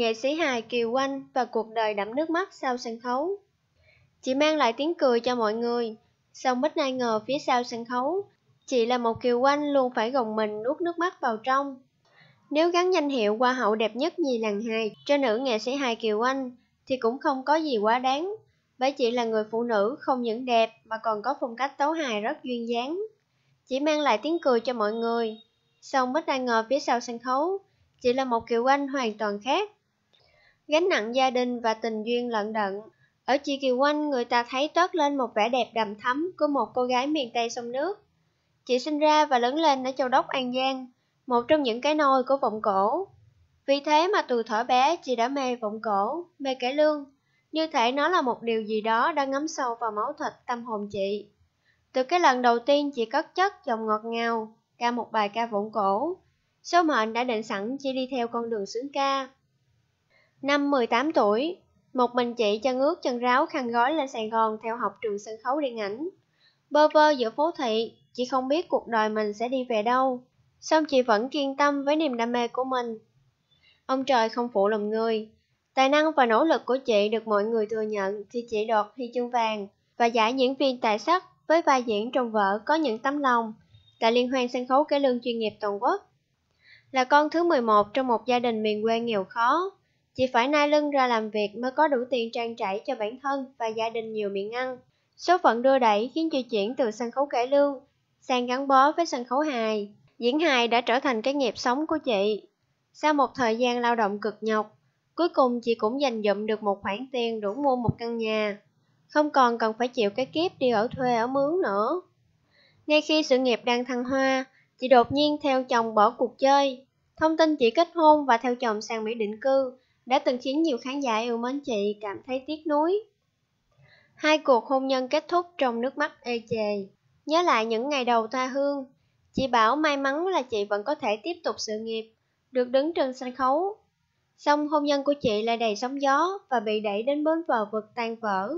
Nghệ sĩ hài Kiều Oanh và cuộc đời đẫm nước mắt sau sân khấu Chị mang lại tiếng cười cho mọi người Song bất ai ngờ phía sau sân khấu Chị là một Kiều Oanh luôn phải gồng mình nuốt nước mắt vào trong Nếu gắn danh hiệu hoa hậu đẹp nhất nhì làng hài cho nữ nghệ sĩ hài Kiều Oanh Thì cũng không có gì quá đáng Bởi chị là người phụ nữ không những đẹp mà còn có phong cách tấu hài rất duyên dáng Chị mang lại tiếng cười cho mọi người Song bất ai ngờ phía sau sân khấu Chị là một Kiều anh hoàn toàn khác gánh nặng gia đình và tình duyên lận đận. Ở chị Kiều Oanh, người ta thấy toát lên một vẻ đẹp đầm thắm của một cô gái miền Tây sông nước. Chị sinh ra và lớn lên ở Châu Đốc An Giang, một trong những cái nôi của vọng cổ. Vì thế mà từ thở bé chị đã mê vọng cổ, mê cải lương, như thể nó là một điều gì đó đã ngấm sâu vào máu thịt tâm hồn chị. Từ cái lần đầu tiên chị cất chất giọng ngọt ngào, ca một bài ca vọng cổ, số mệnh đã định sẵn chị đi theo con đường sướng ca. Năm 18 tuổi, một mình chị chân ướt chân ráo khăn gói lên Sài Gòn theo học trường sân khấu điện ảnh. Bơ vơ giữa phố thị, chị không biết cuộc đời mình sẽ đi về đâu. Song chị vẫn kiên tâm với niềm đam mê của mình. Ông trời không phụ lòng người. Tài năng và nỗ lực của chị được mọi người thừa nhận khi chị đoạt huy chương vàng và giải diễn viên tài sắc với vai diễn trong vở có những tấm lòng tại Liên hoan sân khấu cải lương chuyên nghiệp toàn quốc. Là con thứ 11 trong một gia đình miền quê nghèo khó, Chị phải nai lưng ra làm việc mới có đủ tiền trang trải cho bản thân và gia đình nhiều miệng ăn. Số phận đưa đẩy khiến chị chuyển từ sân khấu cải lương sang gắn bó với sân khấu hài. Diễn hài đã trở thành cái nghiệp sống của chị. Sau một thời gian lao động cực nhọc, cuối cùng chị cũng dành dụm được một khoản tiền đủ mua một căn nhà. Không còn cần phải chịu cái kiếp đi ở thuê ở mướn nữa. Ngay khi sự nghiệp đang thăng hoa, chị đột nhiên theo chồng bỏ cuộc chơi. Thông tin chị kết hôn và theo chồng sang Mỹ định cư đã từng khiến nhiều khán giả yêu mến chị cảm thấy tiếc nuối. Hai cuộc hôn nhân kết thúc trong nước mắt ê chề. Nhớ lại những ngày đầu tha hương, chị bảo may mắn là chị vẫn có thể tiếp tục sự nghiệp, được đứng trên sân khấu. Song hôn nhân của chị lại đầy sóng gió và bị đẩy đến bến bờ vực tan vỡ.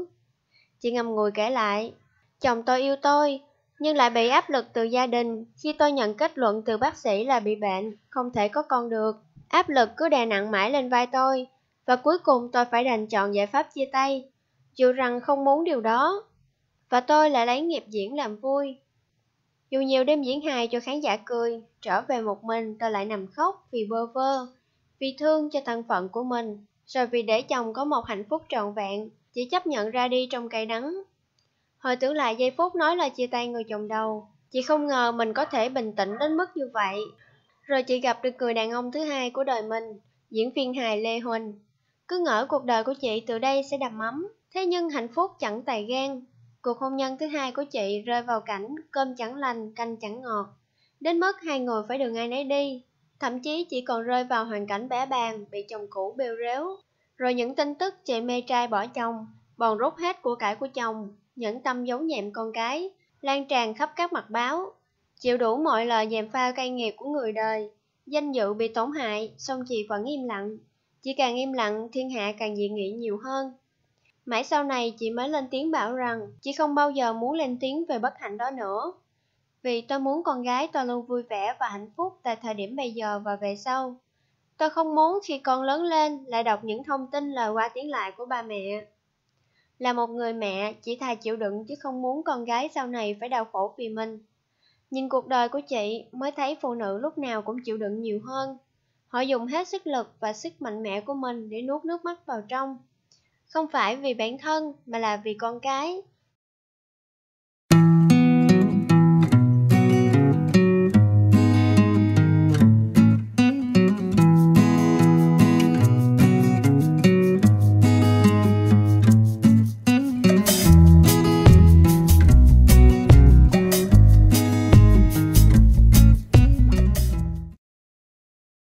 Chị ngầm ngùi kể lại, chồng tôi yêu tôi, nhưng lại bị áp lực từ gia đình khi tôi nhận kết luận từ bác sĩ là bị bệnh, không thể có con được. Áp lực cứ đè nặng mãi lên vai tôi, và cuối cùng tôi phải đành chọn giải pháp chia tay, dù rằng không muốn điều đó. Và tôi lại lấy nghiệp diễn làm vui. Dù nhiều đêm diễn hài cho khán giả cười, trở về một mình tôi lại nằm khóc vì bơ vơ, vì thương cho thân phận của mình, rồi vì để chồng có một hạnh phúc trọn vẹn, chỉ chấp nhận ra đi trong cay đắng. Hồi tưởng lại giây phút nói là chia tay người chồng đầu, chị không ngờ mình có thể bình tĩnh đến mức như vậy. Rồi chị gặp được người đàn ông thứ hai của đời mình, diễn viên hài Lê Huỳnh. Cứ ngỡ cuộc đời của chị từ đây sẽ đầm ấm, thế nhưng hạnh phúc chẳng tài gan. Cuộc hôn nhân thứ hai của chị rơi vào cảnh cơm chẳng lành, canh chẳng ngọt. Đến mức hai người phải đường ai nấy đi, thậm chí chị còn rơi vào hoàn cảnh bẻ bàn, bị chồng cũ bêu rếu. Rồi những tin tức chị mê trai bỏ chồng, bòn rút hết của cải của chồng, nhẫn tâm giấu nhẹm con cái, lan tràn khắp các mặt báo, chịu đủ mọi lời dèm pha cay nghiệt của người đời, danh dự bị tổn hại, song chị vẫn im lặng. Chỉ càng im lặng, thiên hạ càng dị nghị nhiều hơn. Mãi sau này chị mới lên tiếng bảo rằng chị không bao giờ muốn lên tiếng về bất hạnh đó nữa. Vì tôi muốn con gái tôi luôn vui vẻ và hạnh phúc tại thời điểm bây giờ và về sau. Tôi không muốn khi con lớn lên lại đọc những thông tin lời qua tiếng lại của ba mẹ. Là một người mẹ, chị thà chịu đựng chứ không muốn con gái sau này phải đau khổ vì mình. Nhìn cuộc đời của chị mới thấy phụ nữ lúc nào cũng chịu đựng nhiều hơn. Họ dùng hết sức lực và sức mạnh mẽ của mình để nuốt nước mắt vào trong. Không phải vì bản thân mà là vì con cái.